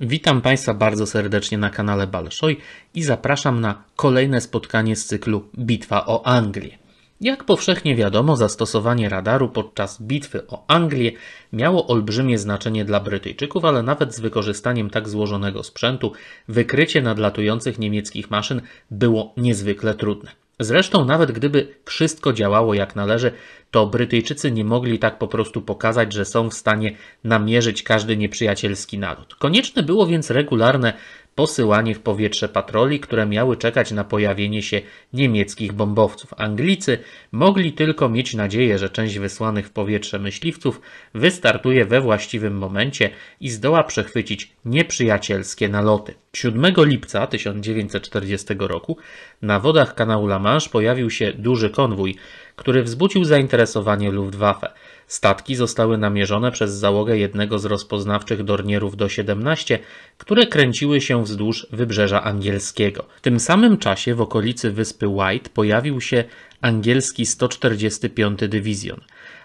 Witam Państwa bardzo serdecznie na kanale Balszoj i zapraszam na kolejne spotkanie z cyklu Bitwa o Anglię. Jak powszechnie wiadomo, zastosowanie radaru podczas bitwy o Anglię miało olbrzymie znaczenie dla Brytyjczyków, ale nawet z wykorzystaniem tak złożonego sprzętu wykrycie nadlatujących niemieckich maszyn było niezwykle trudne. Zresztą, nawet gdyby wszystko działało jak należy, to Brytyjczycy nie mogli tak po prostu pokazać, że są w stanie namierzyć każdy nieprzyjacielski naród. Konieczne było więc regularne posyłanie w powietrze patroli, które miały czekać na pojawienie się niemieckich bombowców. Anglicy mogli tylko mieć nadzieję, że część wysłanych w powietrze myśliwców wystartuje we właściwym momencie i zdoła przechwycić nieprzyjacielskie naloty. 7 lipca 1940 roku na wodach kanału La Manche pojawił się duży konwój, który wzbudził zainteresowanie Luftwaffe. Statki zostały namierzone przez załogę jednego z rozpoznawczych dornierów do 17, które kręciły się wzdłuż wybrzeża angielskiego. W tym samym czasie w okolicy wyspy White pojawił się angielski 145 Dywizjon.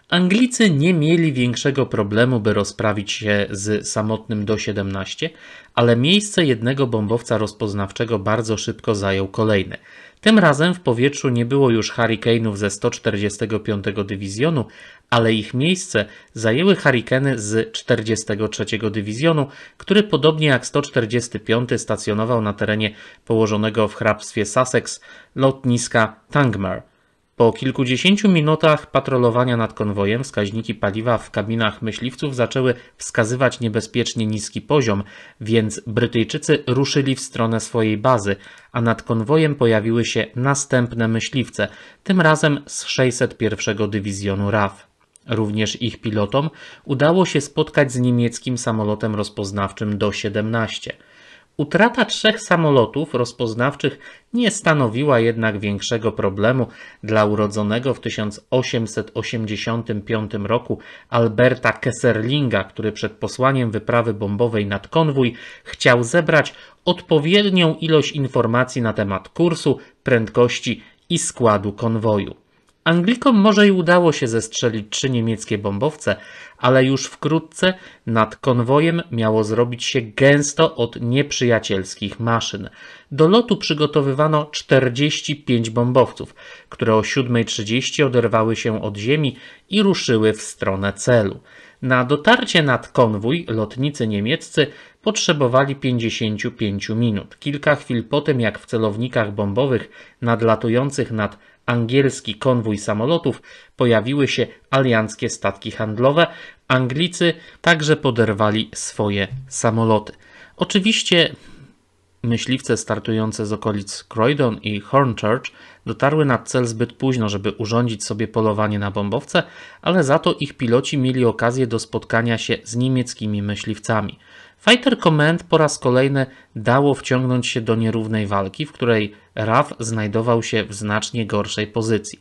Anglicy nie mieli większego problemu, by rozprawić się z samotnym do 17, ale miejsce jednego bombowca rozpoznawczego bardzo szybko zajął kolejny. Tym razem w powietrzu nie było już hurrikanów ze 145 Dywizjonu, ale ich miejsce zajęły hurrikany z 43 Dywizjonu, który podobnie jak 145 stacjonował na terenie położonego w hrabstwie Sussex lotniska Tangmere. Po kilkudziesięciu minutach patrolowania nad konwojem wskaźniki paliwa w kabinach myśliwców zaczęły wskazywać niebezpiecznie niski poziom, więc Brytyjczycy ruszyli w stronę swojej bazy, a nad konwojem pojawiły się następne myśliwce, tym razem z 601 Dywizjonu RAF. Również ich pilotom udało się spotkać z niemieckim samolotem rozpoznawczym Do-17. Utrata trzech samolotów rozpoznawczych nie stanowiła jednak większego problemu dla urodzonego w 1885 roku Alberta Kesserlinga, który przed posłaniem wyprawy bombowej nad konwój chciał zebrać odpowiednią ilość informacji na temat kursu, prędkości i składu konwoju. Anglikom może i udało się zestrzelić trzy niemieckie bombowce, ale już wkrótce nad konwojem miało zrobić się gęsto od nieprzyjacielskich maszyn. Do lotu przygotowywano 45 bombowców, które o 7.30 oderwały się od ziemi i ruszyły w stronę celu. Na dotarcie nad konwój lotnicy niemieccy potrzebowali 55 minut. Kilka chwil po tym, jak w celownikach bombowych nadlatujących nad angielski konwój samolotów pojawiły się alianckie statki handlowe. Anglicy także poderwali swoje samoloty. Oczywiście myśliwce startujące z okolic Croydon i Hornchurch dotarły na cel zbyt późno, żeby urządzić sobie polowanie na bombowce, ale za to ich piloci mieli okazję do spotkania się z niemieckimi myśliwcami. Fighter Command po raz kolejny dało wciągnąć się do nierównej walki, w której RAF znajdował się w znacznie gorszej pozycji.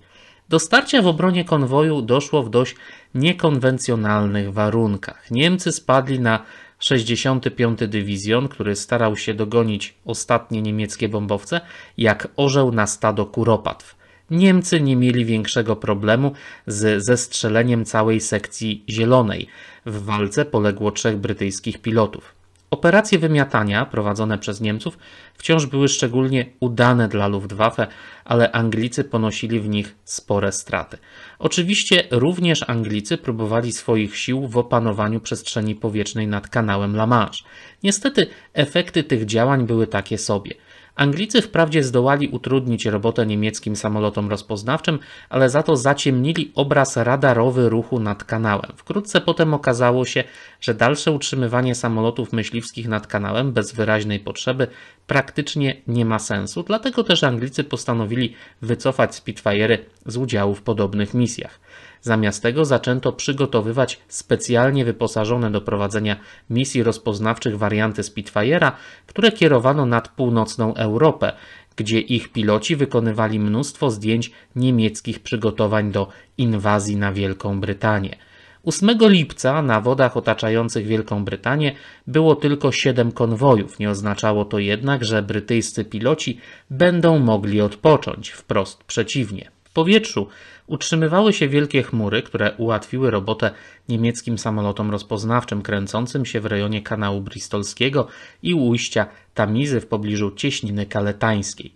Do starcia w obronie konwoju doszło w dość niekonwencjonalnych warunkach. Niemcy spadli na 65. Dywizjon, który starał się dogonić ostatnie niemieckie bombowce, jak orzeł na stado kuropatw. Niemcy nie mieli większego problemu z zestrzeleniem całej sekcji zielonej. W walce poległo trzech brytyjskich pilotów. Operacje wymiatania prowadzone przez Niemców wciąż były szczególnie udane dla Luftwaffe, ale Anglicy ponosili w nich spore straty. Oczywiście również Anglicy próbowali swoich sił w opanowaniu przestrzeni powietrznej nad kanałem La Manche. Niestety efekty tych działań były takie sobie – Anglicy wprawdzie zdołali utrudnić robotę niemieckim samolotom rozpoznawczym, ale za to zaciemnili obraz radarowy ruchu nad kanałem. Wkrótce potem okazało się, że dalsze utrzymywanie samolotów myśliwskich nad kanałem bez wyraźnej potrzeby praktycznie nie ma sensu, dlatego też Anglicy postanowili wycofać Spitfire'y z udziału w podobnych misjach. Zamiast tego zaczęto przygotowywać specjalnie wyposażone do prowadzenia misji rozpoznawczych warianty Spitfire'a, które kierowano nad północną Europę, gdzie ich piloci wykonywali mnóstwo zdjęć niemieckich przygotowań do inwazji na Wielką Brytanię. 8 lipca na wodach otaczających Wielką Brytanię było tylko 7 konwojów. Nie oznaczało to jednak, że brytyjscy piloci będą mogli odpocząć, wprost przeciwnie. W powietrzu utrzymywały się wielkie chmury, które ułatwiły robotę niemieckim samolotom rozpoznawczym kręcącym się w rejonie kanału bristolskiego i ujścia Tamizy w pobliżu cieśniny kaletańskiej.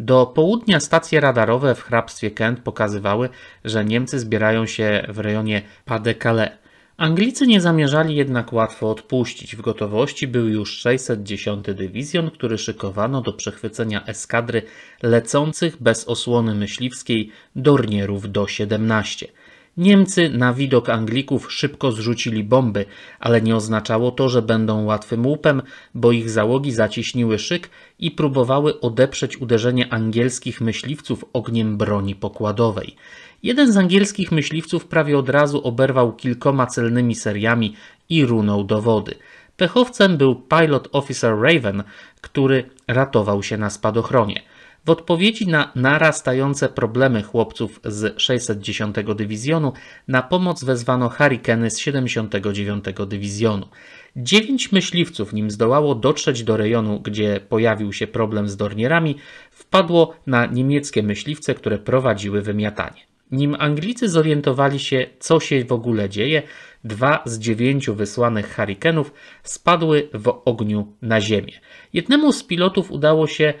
Do południa stacje radarowe w hrabstwie Kent pokazywały, że Niemcy zbierają się w rejonie Pas-de-Calais. Anglicy nie zamierzali jednak łatwo odpuścić. W gotowości był już 610 Dywizjon, który szykowano do przechwycenia eskadry lecących bez osłony myśliwskiej dornierów do 17. Niemcy na widok Anglików szybko zrzucili bomby, ale nie oznaczało to, że będą łatwym łupem, bo ich załogi zacieśniły szyk i próbowały odeprzeć uderzenie angielskich myśliwców ogniem broni pokładowej. Jeden z angielskich myśliwców prawie od razu oberwał kilkoma celnymi seriami i runął do wody. Pechowcem był pilot officer Raven, który ratował się na spadochronie. W odpowiedzi na narastające problemy chłopców z 610 Dywizjonu na pomoc wezwano Harikeny z 79 Dywizjonu. Dziewięć myśliwców, nim zdołało dotrzeć do rejonu, gdzie pojawił się problem z dornierami, wpadło na niemieckie myśliwce, które prowadziły wymiatanie. Nim Anglicy zorientowali się, co się w ogóle dzieje, dwa z dziewięciu wysłanych harikenów spadły w ogniu na ziemię. Jednemu z pilotów udało się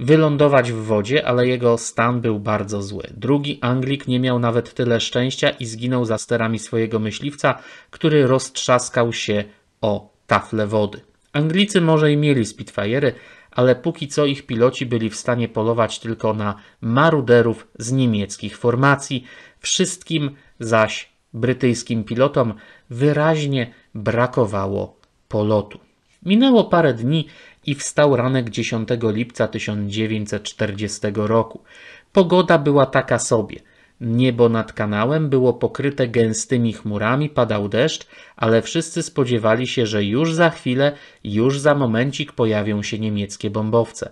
wylądować w wodzie, ale jego stan był bardzo zły. Drugi Anglik nie miał nawet tyle szczęścia i zginął za sterami swojego myśliwca, który roztrzaskał się o tafle wody. Anglicy może i mieli Spitfire'y, ale póki co ich piloci byli w stanie polować tylko na maruderów z niemieckich formacji, wszystkim zaś brytyjskim pilotom wyraźnie brakowało polotu. Minęło parę dni i wstał ranek 10 lipca 1940 roku. Pogoda była taka sobie. Niebo nad kanałem było pokryte gęstymi chmurami, padał deszcz, ale wszyscy spodziewali się, że już za chwilę, już za momencik pojawią się niemieckie bombowce.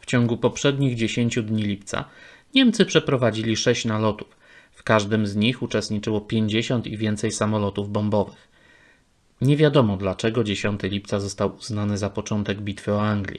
W ciągu poprzednich 10 dni lipca Niemcy przeprowadzili 6 nalotów. W każdym z nich uczestniczyło 50 i więcej samolotów bombowych. Nie wiadomo dlaczego 10 lipca został uznany za początek bitwy o Anglię.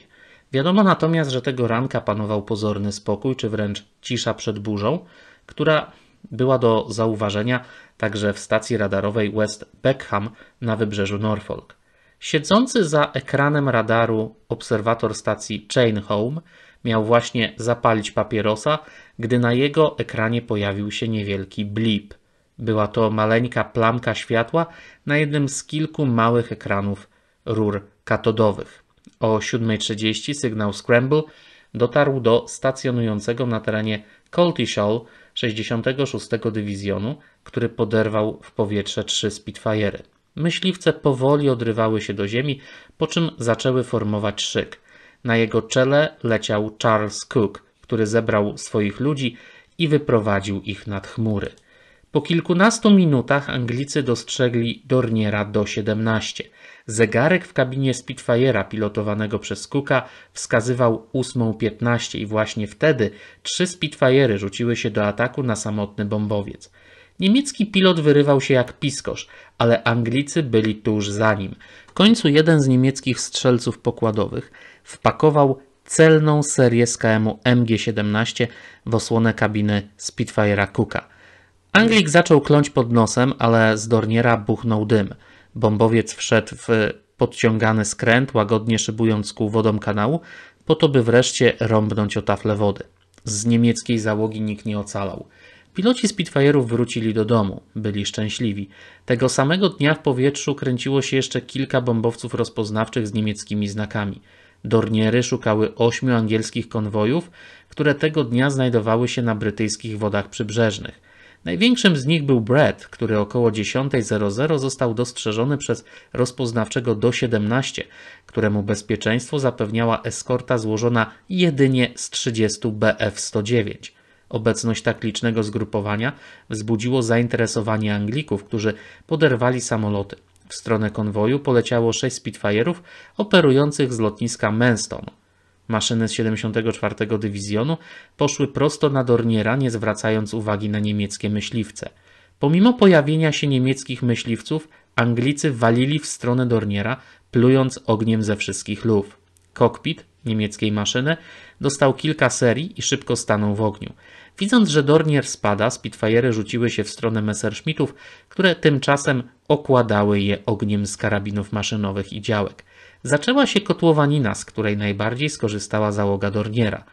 Wiadomo natomiast, że tego ranka panował pozorny spokój, czy wręcz cisza przed burzą, która była do zauważenia także w stacji radarowej West Beckham na wybrzeżu Norfolk. Siedzący za ekranem radaru obserwator stacji Chain Home miał właśnie zapalić papierosa, gdy na jego ekranie pojawił się niewielki blip – była to maleńka plamka światła na jednym z kilku małych ekranów rur katodowych. O 7.30 sygnał Scramble dotarł do stacjonującego na terenie Coltishall 66. Dywizjonu, który poderwał w powietrze trzy Spitfire'y. Myśliwce powoli odrywały się do ziemi, po czym zaczęły formować szyk. Na jego czele leciał Charles Cook, który zebrał swoich ludzi i wyprowadził ich nad chmury. Po kilkunastu minutach Anglicy dostrzegli Dorniera do 17. Zegarek w kabinie Spitfire'a pilotowanego przez Cooka wskazywał 8.15 i właśnie wtedy trzy Spitfire'y rzuciły się do ataku na samotny bombowiec. Niemiecki pilot wyrywał się jak piskosz, ale Anglicy byli tuż za nim. W końcu jeden z niemieckich strzelców pokładowych wpakował celną serię z KM-u MG-17 w osłonę kabiny Spitfire'a Cooka. Anglik zaczął kląć pod nosem, ale z Dorniera buchnął dym. Bombowiec wszedł w podciągany skręt, łagodnie szybując ku wodom kanału, po to, by wreszcie rąbnąć o tafle wody. Z niemieckiej załogi nikt nie ocalał. Piloci Spitfire'ów wrócili do domu, byli szczęśliwi. Tego samego dnia w powietrzu kręciło się jeszcze kilka bombowców rozpoznawczych z niemieckimi znakami. Dorniery szukały ośmiu angielskich konwojów, które tego dnia znajdowały się na brytyjskich wodach przybrzeżnych. Największym z nich był Brett, który około 10.00 został dostrzeżony przez rozpoznawczego Do-17, któremu bezpieczeństwo zapewniała eskorta złożona jedynie z 30 BF-109. Obecność tak licznego zgrupowania wzbudziło zainteresowanie Anglików, którzy poderwali samoloty. W stronę konwoju poleciało sześć Spitfire'ów operujących z lotniska Manston. Maszyny z 74 Dywizjonu poszły prosto na Dorniera, nie zwracając uwagi na niemieckie myśliwce. Pomimo pojawienia się niemieckich myśliwców, Anglicy walili w stronę Dorniera, plując ogniem ze wszystkich luf. Kokpit niemieckiej maszyny dostał kilka serii i szybko stanął w ogniu. Widząc, że Dornier spada, Spitfire'y rzuciły się w stronę Messerschmittów, które tymczasem okładały je ogniem z karabinów maszynowych i działek. Zaczęła się kotłowanina, z której najbardziej skorzystała załoga Dorniera.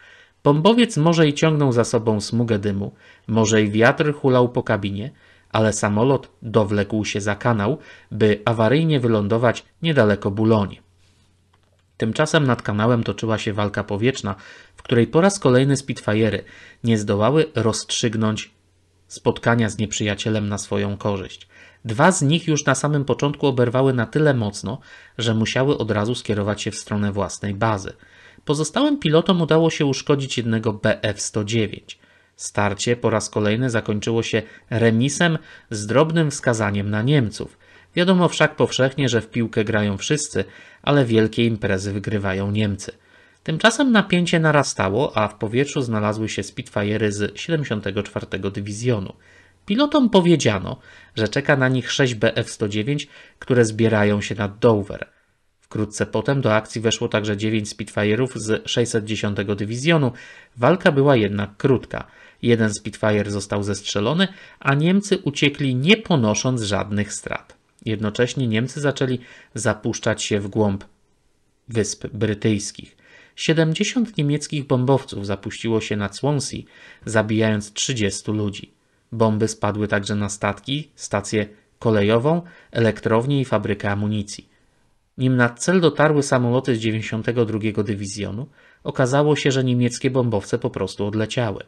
Bombowiec może i ciągnął za sobą smugę dymu, może i wiatr hulał po kabinie, ale samolot dowlekł się za kanał, by awaryjnie wylądować niedaleko Bulonie. Tymczasem nad kanałem toczyła się walka powietrzna, w której po raz kolejny Spitfire'y nie zdołały rozstrzygnąć spotkania z nieprzyjacielem na swoją korzyść. Dwa z nich już na samym początku oberwały na tyle mocno, że musiały od razu skierować się w stronę własnej bazy. Pozostałym pilotom udało się uszkodzić jednego BF-109. Starcie po raz kolejny zakończyło się remisem z drobnym wskazaniem na Niemców. Wiadomo wszak powszechnie, że w piłkę grają wszyscy, ale wielkie imprezy wygrywają Niemcy. Tymczasem napięcie narastało, a w powietrzu znalazły się Spitfire'y z 74. Dywizjonu. Pilotom powiedziano, że czeka na nich 6 BF-109, które zbierają się na Dover. Wkrótce potem do akcji weszło także 9 Spitfire'ów z 610 Dywizjonu. Walka była jednak krótka. Jeden Spitfire został zestrzelony, a Niemcy uciekli nie ponosząc żadnych strat. Jednocześnie Niemcy zaczęli zapuszczać się w głąb Wysp Brytyjskich. 70 niemieckich bombowców zapuściło się na Swansea, zabijając 30 ludzi. Bomby spadły także na statki, stację kolejową, elektrownię i fabrykę amunicji. Nim na cel dotarły samoloty z 92 Dywizjonu, okazało się, że niemieckie bombowce po prostu odleciały.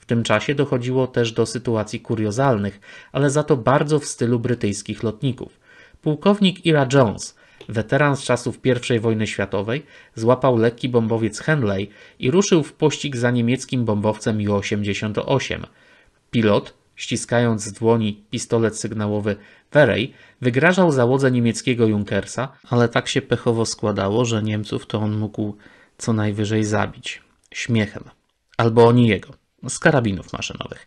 W tym czasie dochodziło też do sytuacji kuriozalnych, ale za to bardzo w stylu brytyjskich lotników. Pułkownik Ira Jones, weteran z czasów I wojny światowej, złapał lekki bombowiec Henley i ruszył w pościg za niemieckim bombowcem U-88. Pilot, ściskając z dłoni pistolet sygnałowy Werej, wygrażał załodze niemieckiego Junkersa, ale tak się pechowo składało, że Niemców to on mógł co najwyżej zabić. Śmiechem. Albo oni jego. Z karabinów maszynowych.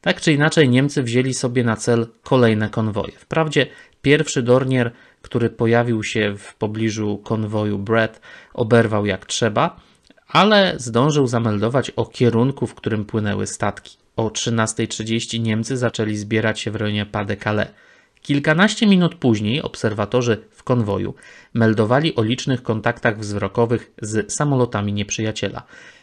Tak czy inaczej Niemcy wzięli sobie na cel kolejne konwoje. Wprawdzie pierwszy Dornier, który pojawił się w pobliżu konwoju Brett, oberwał jak trzeba, ale zdążył zameldować o kierunku, w którym płynęły statki. O 13.30 Niemcy zaczęli zbierać się w rejonie Pas de Calais. Kilkanaście minut później obserwatorzy w konwoju meldowali o licznych kontaktach wzrokowych z samolotami nieprzyjaciela.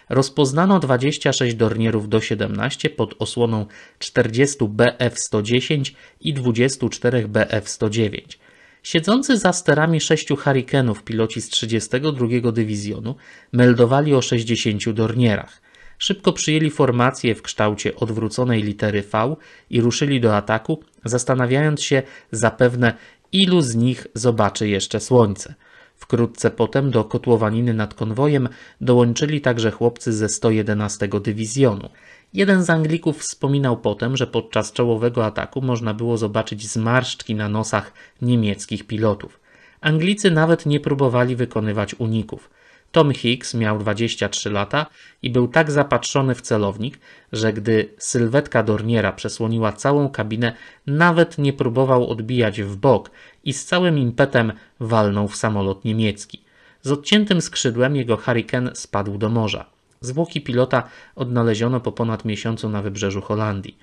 Rozpoznano 26 dornierów do 17 pod osłoną 40 BF-110 i 24 BF-109. Siedzący za sterami sześciu harikenów piloci z 32 Dywizjonu meldowali o 60 dornierach – szybko przyjęli formację w kształcie odwróconej litery V i ruszyli do ataku, zastanawiając się zapewne, ilu z nich zobaczy jeszcze słońce. Wkrótce potem do kotłowaniny nad konwojem dołączyli także chłopcy ze 111 Dywizjonu. Jeden z Anglików wspominał potem, że podczas czołowego ataku można było zobaczyć zmarszczki na nosach niemieckich pilotów. Anglicy nawet nie próbowali wykonywać uników. Tom Hicks miał 23 lata i był tak zapatrzony w celownik, że gdy sylwetka Dorniera przesłoniła całą kabinę, nawet nie próbował odbijać w bok i z całym impetem walnął w samolot niemiecki. Z odciętym skrzydłem jego Hurricane spadł do morza. Zwłoki pilota odnaleziono po ponad miesiącu na wybrzeżu Holandii.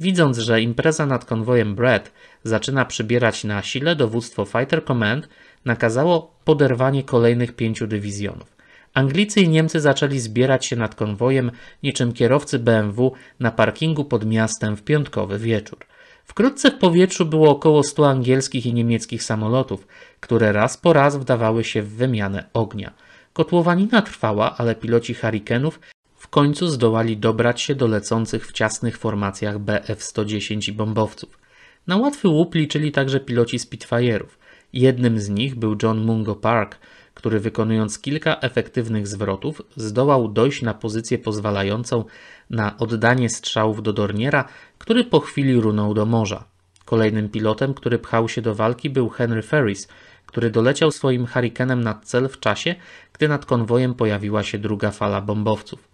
Widząc, że impreza nad konwojem Brett zaczyna przybierać na sile, dowództwo Fighter Command – nakazało poderwanie kolejnych pięciu dywizjonów. Anglicy i Niemcy zaczęli zbierać się nad konwojem niczym kierowcy BMW na parkingu pod miastem w piątkowy wieczór. Wkrótce w powietrzu było około 100 angielskich i niemieckich samolotów, które raz po raz wdawały się w wymianę ognia. Kotłowanina trwała, ale piloci harikenów w końcu zdołali dobrać się do lecących w ciasnych formacjach BF-110 i bombowców. Na łatwy łup liczyli także piloci Spitfire'ów. Jednym z nich był John Mungo Park, który wykonując kilka efektywnych zwrotów zdołał dojść na pozycję pozwalającą na oddanie strzałów do Dorniera, który po chwili runął do morza. Kolejnym pilotem, który pchał się do walki był Henry Ferris, który doleciał swoim harikenem nad cel w czasie, gdy nad konwojem pojawiła się druga fala bombowców.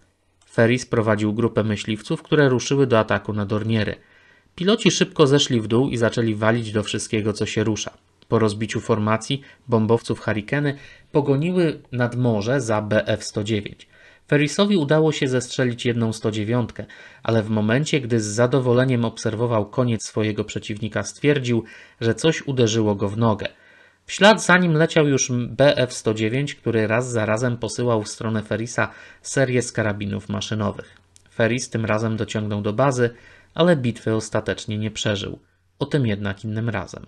Ferris prowadził grupę myśliwców, które ruszyły do ataku na Dorniery. Piloci szybko zeszli w dół i zaczęli walić do wszystkiego, co się rusza. Po rozbiciu formacji bombowców Harikeny pogoniły nad morze za BF-109. Ferrisowi udało się zestrzelić jedną 109, ale w momencie, gdy z zadowoleniem obserwował koniec swojego przeciwnika, stwierdził, że coś uderzyło go w nogę. W ślad za nim leciał już BF-109, który raz za razem posyłał w stronę Ferisa serię z karabinów maszynowych. Ferris tym razem dociągnął do bazy, ale bitwy ostatecznie nie przeżył. O tym jednak innym razem.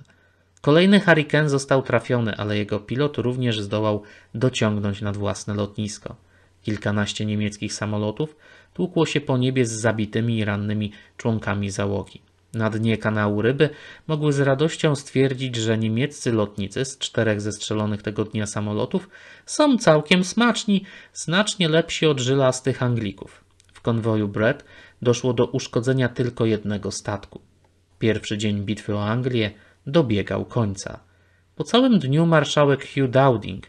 Kolejny Hurricane został trafiony, ale jego pilot również zdołał dociągnąć nad własne lotnisko. Kilkanaście niemieckich samolotów tłukło się po niebie z zabitymi i rannymi członkami załogi. Na dnie kanału ryby mogły z radością stwierdzić, że niemieccy lotnicy z czterech zestrzelonych tego dnia samolotów są całkiem smaczni, znacznie lepsi od żylastych Anglików. W konwoju Brett doszło do uszkodzenia tylko jednego statku. Pierwszy dzień bitwy o Anglię – dobiegał końca. Po całym dniu marszałek Hugh Dowding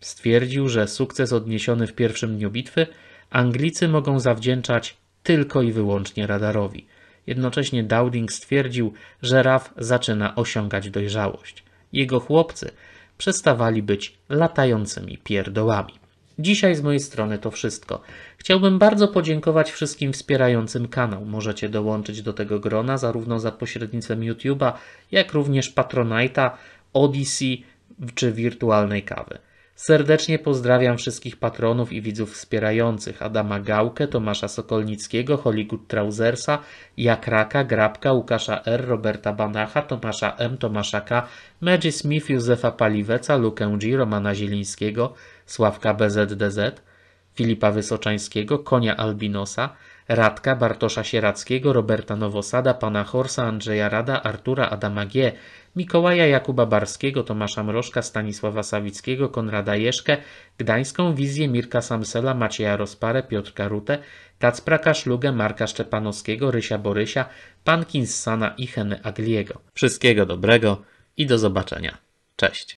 stwierdził, że sukces odniesiony w pierwszym dniu bitwy Anglicy mogą zawdzięczać tylko i wyłącznie radarowi. Jednocześnie Dowding stwierdził, że RAF zaczyna osiągać dojrzałość. Jego chłopcy przestawali być latającymi pierdołami. Dzisiaj z mojej strony to wszystko. Chciałbym bardzo podziękować wszystkim wspierającym kanał. Możecie dołączyć do tego grona zarówno za pośrednictwem YouTube'a, jak również Patronite'a, Odyssey czy wirtualnej kawy. Serdecznie pozdrawiam wszystkich patronów i widzów wspierających Adama Gałkę, Tomasza Sokolnickiego, Hollywood Trousersa, Jakraka, Grabka, Łukasza R., Roberta Banacha, Tomasza M., Tomasza K., Maggie Smith, Józefa Paliweca, Lukę G., Romana Zielińskiego, Sławka BZDZ, Filipa Wysoczańskiego, Konia Albinosa, Radka, Bartosza Sierackiego, Roberta Nowosada, Pana Horsa, Andrzeja Rada, Artura Adama G., Mikołaja Jakuba Barskiego, Tomasza Mrożka, Stanisława Sawickiego, Konrada Jeszkę, Gdańską Wizję, Mirka Samsela, Macieja Rozparę, Piotrka Rutę, Kacpra Kaszlugę, Marka Szczepanowskiego, Rysia Borysia, Pankins Sana i Heny Agliego. Wszystkiego dobrego i do zobaczenia. Cześć.